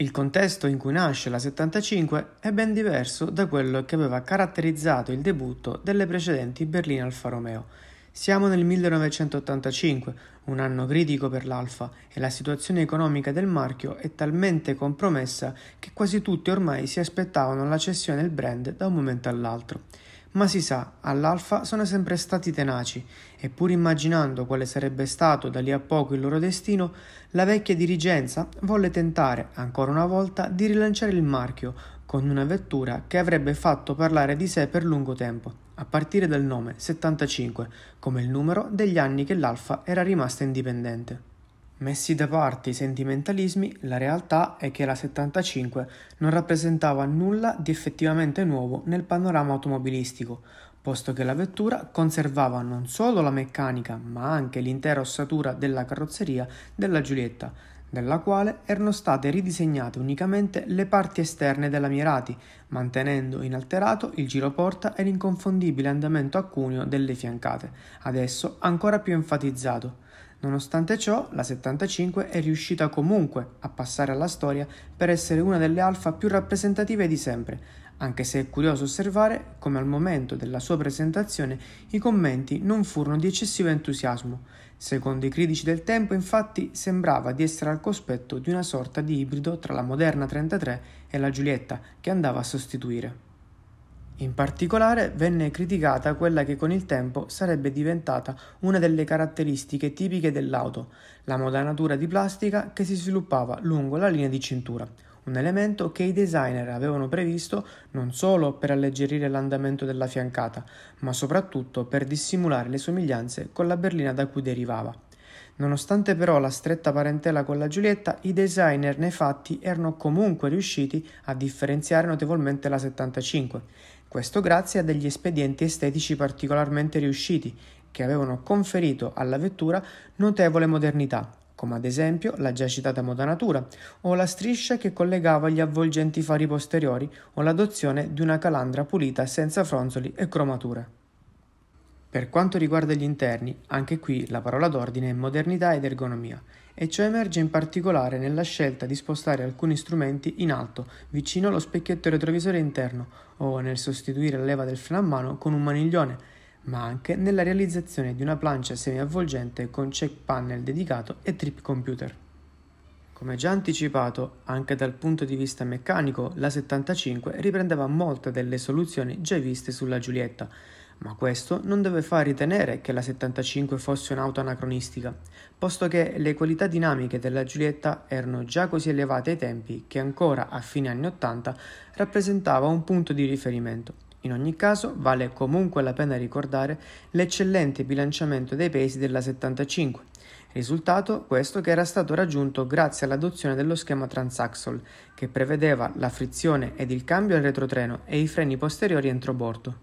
Il contesto in cui nasce la 75 è ben diverso da quello che aveva caratterizzato il debutto delle precedenti Berlina Alfa Romeo. Siamo nel 1985, un anno critico per l'Alfa e la situazione economica del marchio è talmente compromessa che quasi tutti ormai si aspettavano la cessione del brand da un momento all'altro. Ma si sa, all'Alfa sono sempre stati tenaci e pur immaginando quale sarebbe stato da lì a poco il loro destino, la vecchia dirigenza volle tentare, ancora una volta, di rilanciare il marchio con una vettura che avrebbe fatto parlare di sé per lungo tempo, a partire dal nome 75, come il numero degli anni che l'Alfa era rimasta indipendente. Messi da parte i sentimentalismi, la realtà è che la 75 non rappresentava nulla di effettivamente nuovo nel panorama automobilistico, posto che la vettura conservava non solo la meccanica, ma anche l'intera ossatura della carrozzeria della Giulietta, della quale erano state ridisegnate unicamente le parti esterne della Mirati, mantenendo inalterato il giroporta e l'inconfondibile andamento a cuneo delle fiancate, adesso ancora più enfatizzato. Nonostante ciò, la 75 è riuscita comunque a passare alla storia per essere una delle alfa più rappresentative di sempre, anche se è curioso osservare come al momento della sua presentazione i commenti non furono di eccessivo entusiasmo. Secondo i critici del tempo, infatti, sembrava di essere al cospetto di una sorta di ibrido tra la moderna 33 e la Giulietta che andava a sostituire. In particolare venne criticata quella che con il tempo sarebbe diventata una delle caratteristiche tipiche dell'auto, la modanatura di plastica che si sviluppava lungo la linea di cintura, un elemento che i designer avevano previsto non solo per alleggerire l'andamento della fiancata, ma soprattutto per dissimulare le somiglianze con la berlina da cui derivava. Nonostante però la stretta parentela con la Giulietta, i designer nei fatti erano comunque riusciti a differenziare notevolmente la 75. Questo grazie a degli espedienti estetici particolarmente riusciti, che avevano conferito alla vettura notevole modernità, come ad esempio la già citata modanatura, o la striscia che collegava gli avvolgenti fari posteriori, o l'adozione di una calandra pulita senza fronzoli e cromature. Per quanto riguarda gli interni, anche qui la parola d'ordine è modernità ed ergonomia, e ciò emerge in particolare nella scelta di spostare alcuni strumenti in alto, vicino allo specchietto retrovisore interno, o nel sostituire la leva del freno a mano con un maniglione, ma anche nella realizzazione di una plancia semiavvolgente con check panel dedicato e trip computer. Come già anticipato, anche dal punto di vista meccanico, la 75 riprendeva molte delle soluzioni già viste sulla Giulietta, ma questo non deve far ritenere che la 75 fosse un'auto anacronistica, posto che le qualità dinamiche della Giulietta erano già così elevate ai tempi che ancora a fine anni 80 rappresentava un punto di riferimento. In ogni caso, vale comunque la pena ricordare l'eccellente bilanciamento dei pesi della 75, Risultato questo che era stato raggiunto grazie all'adozione dello schema Transaxle, che prevedeva la frizione ed il cambio al retrotreno e i freni posteriori entro bordo.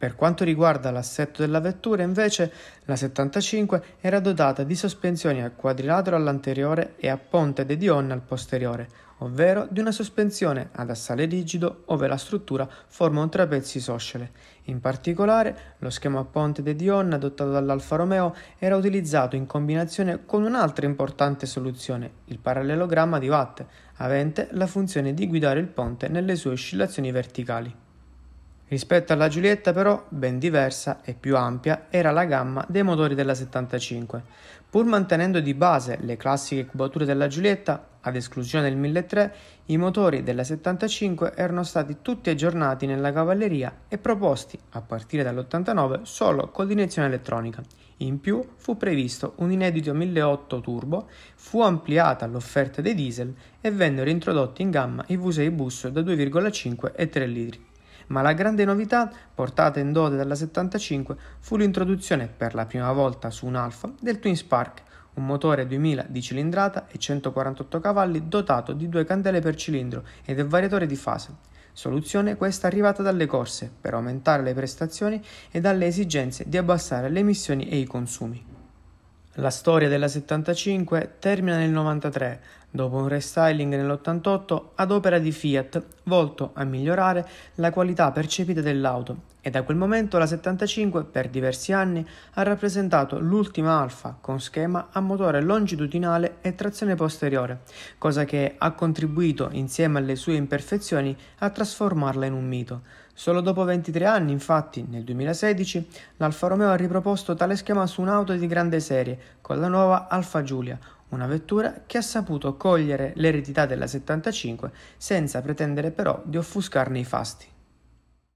Per quanto riguarda l'assetto della vettura, invece, la 75 era dotata di sospensioni a quadrilatero all'anteriore e a ponte de Dion al posteriore, ovvero di una sospensione ad assale rigido ove la struttura forma un trapezio isoscele. In particolare, lo schema a ponte de Dion adottato dall'Alfa Romeo era utilizzato in combinazione con un'altra importante soluzione, il parallelogramma di Watt, avente la funzione di guidare il ponte nelle sue oscillazioni verticali. Rispetto alla Giulietta però, ben diversa e più ampia, era la gamma dei motori della 75. Pur mantenendo di base le classiche cubature della Giulietta, ad esclusione del 1003, i motori della 75 erano stati tutti aggiornati nella cavalleria e proposti, a partire dall'89, solo con l'iniezione elettronica. In più fu previsto un inedito 1008 turbo, fu ampliata l'offerta dei diesel e vennero introdotti in gamma i V6 bus da 2,5 e 3 litri ma la grande novità portata in dote dalla 75 fu l'introduzione per la prima volta su un Alfa del Twin Spark, un motore 2000 di cilindrata e 148 cavalli dotato di due candele per cilindro ed è variatore di fase. Soluzione questa arrivata dalle corse per aumentare le prestazioni e dalle esigenze di abbassare le emissioni e i consumi. La storia della 75 termina nel 93 dopo un restyling nell'88 ad opera di Fiat, volto a migliorare la qualità percepita dell'auto e da quel momento la 75 per diversi anni ha rappresentato l'ultima Alfa con schema a motore longitudinale e trazione posteriore, cosa che ha contribuito insieme alle sue imperfezioni a trasformarla in un mito. Solo dopo 23 anni, infatti, nel 2016, l'Alfa Romeo ha riproposto tale schema su un'auto di grande serie, con la nuova Alfa Giulia, una vettura che ha saputo cogliere l'eredità della 75 senza pretendere però di offuscarne i fasti.